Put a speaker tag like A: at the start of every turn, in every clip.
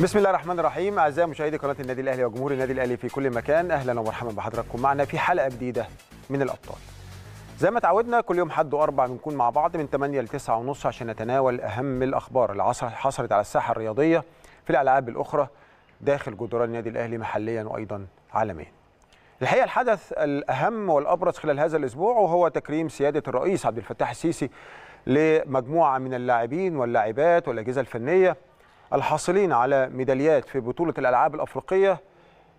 A: بسم الله الرحمن الرحيم اعزائي مشاهدي قناه النادي الاهلي وجمهور النادي الاهلي في كل مكان اهلا ومرحبا بحضراتكم معنا في حلقه جديده من الابطال زي ما تعودنا كل يوم حد واربع بنكون مع بعض من 8 ل 9 ونص عشان نتناول اهم الاخبار اللي حصلت على الساحه الرياضيه في الالعاب الاخرى داخل جدران النادي الاهلي محليا وايضا عالميا الحقيقه الحدث الاهم والابرز خلال هذا الاسبوع وهو تكريم سياده الرئيس عبد الفتاح السيسي لمجموعه من اللاعبين واللاعبات والاجهزه الفنيه الحاصلين على ميداليات في بطولة الألعاب الأفريقية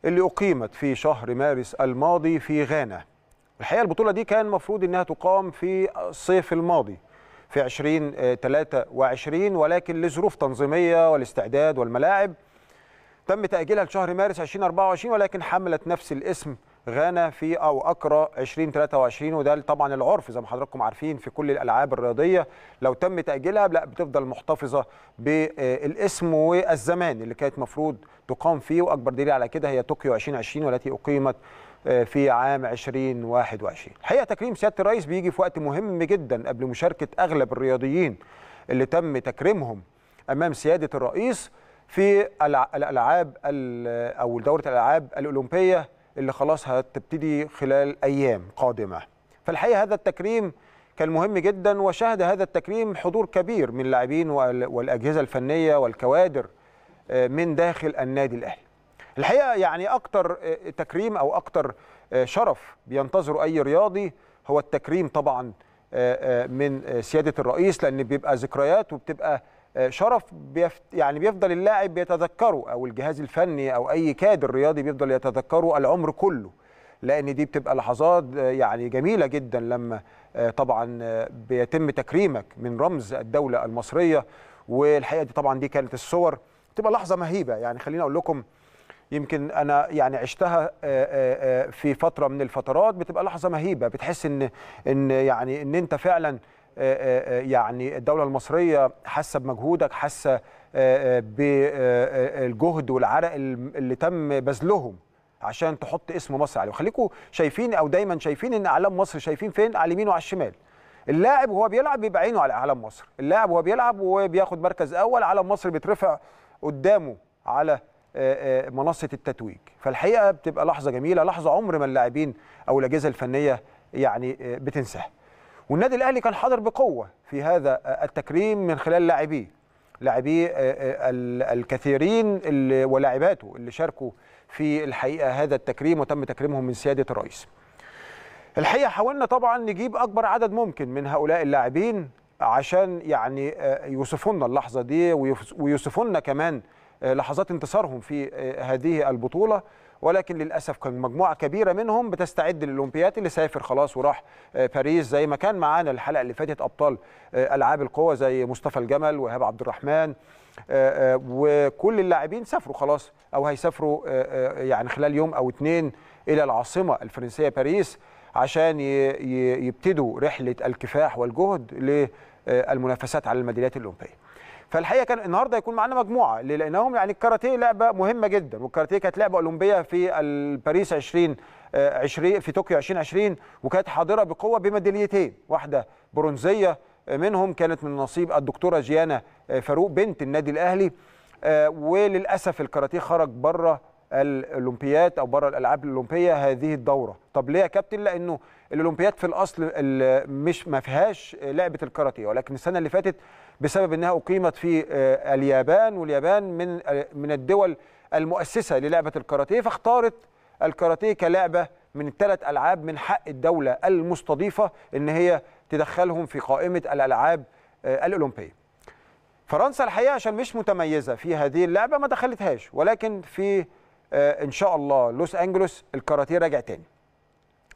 A: اللي أقيمت في شهر مارس الماضي في غانا الحقيقة البطولة دي كان المفروض أنها تقام في الصيف الماضي في 2023 آه، ولكن لظروف تنظيمية والاستعداد والملاعب تم تأجيلها لشهر مارس 2024 ولكن حملت نفس الاسم غانا في او اكرا 2023 وده طبعا العرف زي ما حضراتكم عارفين في كل الالعاب الرياضيه لو تم تاجيلها لا بتفضل محتفظه بالاسم والزمان اللي كانت مفروض تقام فيه واكبر دليل على كده هي طوكيو 2020 والتي اقيمت آه، في عام 2021 الحقيقه تكريم سياده الرئيس بيجي في وقت مهم جدا قبل مشاركه اغلب الرياضيين اللي تم تكريمهم امام سياده الرئيس في الالعاب او دوره الالعاب الاولمبيه اللي خلاص هتبتدي خلال ايام قادمه فالحقيقه هذا التكريم كان مهم جدا وشهد هذا التكريم حضور كبير من اللاعبين والاجهزه الفنيه والكوادر آه، من داخل النادي الاهلي الحقيقه يعني اكتر آه، تكريم او اكتر آه، شرف بينتظره اي رياضي هو التكريم طبعا من سياده الرئيس لان بيبقى ذكريات وبتبقى آه، شرف بيفت يعني بيفضل اللاعب بيتذكره او الجهاز الفني او اي كادر رياضي بيفضل يتذكره العمر كله لان دي بتبقى لحظات آه، يعني جميله جدا لما آه، طبعا بيتم تكريمك من رمز الدوله المصريه والحقيقه دي طبعا دي كانت الصور تبقى لحظه مهيبه يعني خليني اقول لكم يمكن انا يعني عشتها في فتره من الفترات بتبقى لحظه مهيبه بتحس ان ان يعني ان انت فعلا آه، آه، آه، يعني الدولة المصرية حاسة بمجهودك حاسة بالجهد والعرق اللي تم بذلهم عشان تحط اسم مصر عليه وخليكم شايفين او دايما شايفين ان اعلام مصر شايفين فين على اليمين وعلى الشمال اللاعب وهو بيلعب بيبقى عينه على اعلام مصر اللاعب وهو بيلعب وبياخد مركز اول على مصر بيترفع قدامه على منصه التتويج فالحقيقه بتبقى لحظه جميله لحظه عمر ما اللاعبين او الاجهزه الفنيه يعني بتنساها والنادي الاهلي كان حاضر بقوه في هذا التكريم من خلال لاعبيه لاعبيه آه، آه، الكثيرين اللي ولاعباته اللي شاركوا في الحقيقه هذا التكريم وتم تكريمهم من سياده الرئيس. الحقيقه حاولنا طبعا نجيب اكبر عدد ممكن من هؤلاء اللاعبين عشان يعني آه، يوصفونا اللحظه دي ويوصفونا كمان لحظات انتصارهم في هذه البطوله ولكن للاسف كان مجموعه كبيره منهم بتستعد للاولمبياد اللي سافر خلاص وراح آه، باريس زي ما كان معانا الحلقه اللي فاتت ابطال آه، العاب القوه زي مصطفى الجمل وهاب عبد الرحمن آه، وكل اللاعبين سافروا خلاص او هيسافروا يعني خلال يوم او اتنين الى العاصمه الفرنسيه باريس عشان يبتدوا رحله الكفاح والجهد آه، المنافسات على الميداليات الاولمبيه فالحقيقه كان النهارده هيكون معانا مجموعه لانهم يعني الكاراتيه لعبه مهمه جدا والكاراتيه كانت لعبه اولمبيه في باريس 20 20 آه، في طوكيو 2020 وكانت حاضره بقوه بميداليتين واحده برونزيه آه، منهم كانت من نصيب الدكتوره جيانا فاروق بنت النادي الاهلي وللاسف الكاراتيه خرج بره الاولمبياد او بره الالعاب الاولمبيه هذه الدوره طب ليه يا كابتن لانه الاولمبياد في الاصل مش ما فيهاش لعبه الكاراتيه ولكن السنه اللي فاتت بسبب انها اقيمت في آه، اليابان واليابان من آه، من الدول المؤسسه للعبه الكاراتيه فاختارت الكاراتيه كلعبه من الثلاث العاب من حق الدوله المستضيفه ان هي تدخلهم في قائمه الالعاب آه، الاولمبيه فرنسا الحقيقه عشان مش متميزه في هذه اللعبه ما دخلتهاش ولكن في آه، ان شاء الله لوس انجلوس الكاراتيه راجع تاني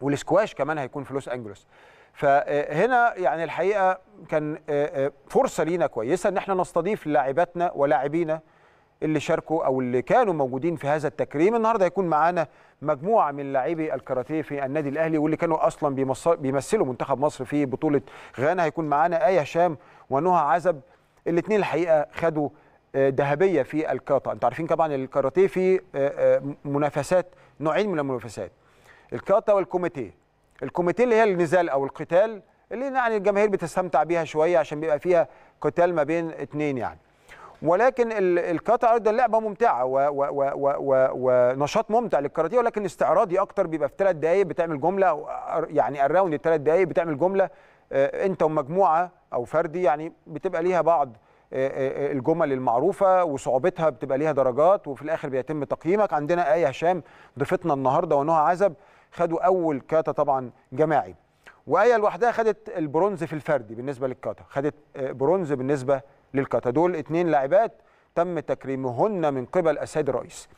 A: والسكواش كمان هيكون في لوس انجلوس فهنا يعني الحقيقه كان آه، آه، فرصه لينا كويسه ان احنا نستضيف لاعباتنا ولاعبينا اللي شاركوا او اللي كانوا موجودين في هذا التكريم النهارده هيكون معانا مجموعه من لاعبي الكاراتيه في النادي الاهلي واللي كانوا اصلا بيمثلوا منتخب مصر في بطوله غانا هيكون معانا ايه هشام ونهى عزب الاثنين الحقيقه خدوا آه، ذهبيه في الكاتا انتوا عارفين طبعا الكاراتيه في آه، آه، منافسات نوعين من المنافسات الكاتا والكوميتيه الكوميتيه اللي هي النزال او القتال اللي يعني الجماهير بتستمتع بيها شويه عشان بيبقى فيها قتال ما بين اثنين يعني ولكن الكاتا ايضا لعبه ممتعه ونشاط ممتع للكاراتيه ولكن استعراضي اكتر بيبقى في ثلاث دقائق بتعمل جمله يعني الراوند الثلاث دقائق بتعمل جمله انت ومجموعه او فردي يعني بتبقى ليها بعض آه، آه، آه، الجمل المعروفه وصعوبتها بتبقى ليها درجات وفي الاخر بيتم تقييمك عندنا ايه هشام ضيفتنا النهارده ونهى عزب خدوا اول كاتا طبعا جماعي وايه لوحدها خدت البرونز في الفردي بالنسبه للكاتا خدت برونز بالنسبه للكاتا دول اتنين لاعبات تم تكريمهن من قبل السيد الرئيس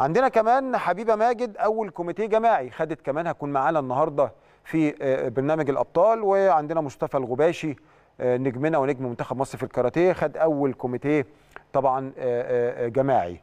A: عندنا كمان حبيبه ماجد اول كوميتي جماعي خدت كمان هكون معانا النهارده في برنامج الابطال وعندنا مصطفى الغباشي آه، نجمنا ونجم منتخب مصر في الكاراتيه خد اول كوميتيه طبعا آه، آه، جماعي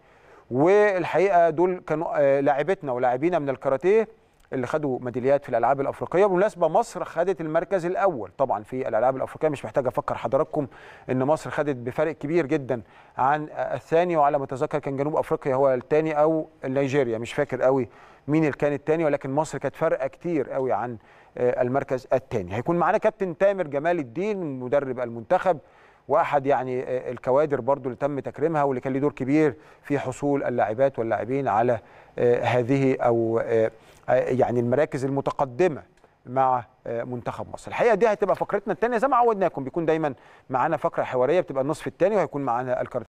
A: والحقيقه دول كانوا لاعبتنا ولاعبينا من الكاراتيه اللي خدوا ميداليات في الالعاب الافريقيه بالمناسبه مصر خدت المركز الاول طبعا في الالعاب الافريقيه مش محتاج افكر حضراتكم ان مصر خدت بفرق كبير جدا عن الثاني وعلى ما اتذكر كان جنوب افريقيا هو الثاني او نيجيريا مش فاكر قوي مين اللي كان الثاني ولكن مصر كانت فارقه كتير قوي عن آه، المركز الثاني هيكون معانا كابتن تامر جمال الدين مدرب المنتخب واحد يعني آه، الكوادر برضو اللي تم تكريمها واللي كان ليه دور كبير في حصول اللاعبات واللاعبين على آه، هذه او آه، يعني المراكز المتقدمه مع منتخب مصر الحقيقه دي هتبقى فقرتنا الثانيه زي ما عودناكم بيكون دايما معانا فقره حواريه بتبقى النصف الثاني وهيكون معانا الكارت